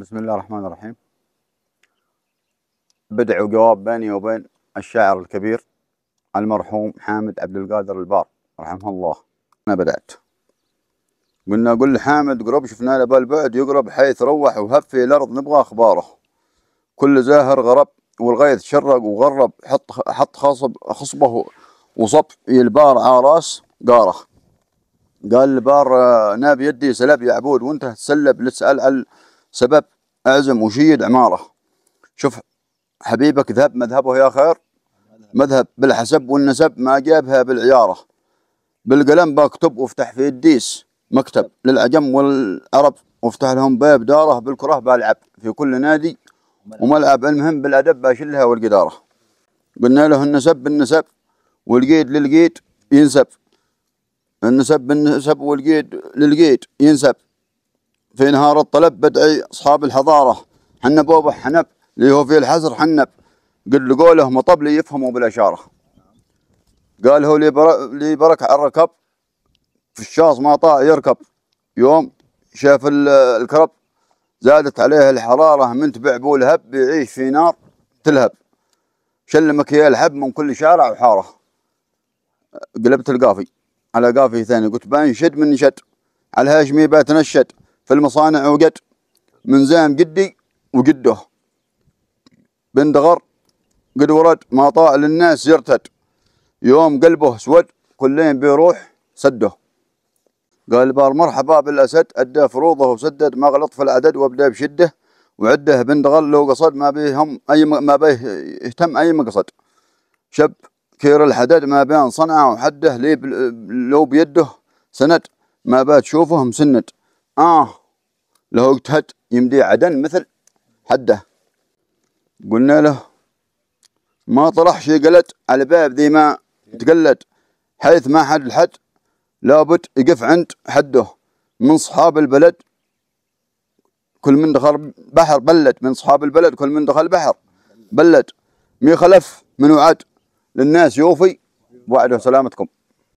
بسم الله الرحمن الرحيم بدع وجواب بيني وبين الشاعر الكبير المرحوم حامد عبد القادر البار رحمه الله أنا بدأت قلنا قل حامد قرب شفنا له بالبعد يقرب حيث روح وهب في الأرض نبغى أخباره كل زاهر غرب والغيث شرق وغرب حط حط خصب خصبه وصب البار راس قاره قال البار آه، ناب يدي سلب يعبود وانت تسلب لتسأل سبب أعزم وشيد عمارة شوف حبيبك ذهب مذهبه يا خير مذهب بالحسب والنسب ما جابها بالعيارة بالقلم بكتب وافتح في الديس مكتب للعجم والعرب وافتح لهم باب داره بالكره بلعب في كل نادي وملعب المهم بالأدب باشلها والقدارة قلنا له النسب بالنسب والقيد للقيد ينسب النسب بالنسب والقيد للقيد ينسب في نهار الطلب بدعي أصحاب الحضارة حنا بوب حنب اللي هو في الحزر حنب قل قوله مطب لي يفهموا بالإشارة قال هو لي برك على الركب في الشاص ما طاع يركب يوم شاف الكرب زادت عليه الحرارة من تبع بو بيعيش في نار تلهب شلمك يا الحب من كل شارع وحارة قلبت القافي على قافي ثاني قلت بنشد من نشد على الهاشمي بتنشد في المصانع وقد من زام جدي وجده بن دغر قد ورد ما طاع للناس يرتد يوم قلبه سود كلين بيروح سده قال بار مرحبا بالأسد أدى فروضه وسدد ما غلط في العدد وابدأ بشده وعده بن دغر لو قصد ما بيهم أي ما بيه يهتم أي مقصد شب كير الحدد ما بين صنعة وحده لي لو بيده سند ما بات شوفه مسند آه له اجتهد يمدي عدن مثل حده قلنا له ما طرح شي قلد على باب ذي ما تقلد حيث ما حد الحد لابد يقف عند حده من صحاب البلد كل من دخل بحر بلد من صحاب البلد كل من دخل بحر بلد مي خلف من وعد للناس يوفي وعده سلامتكم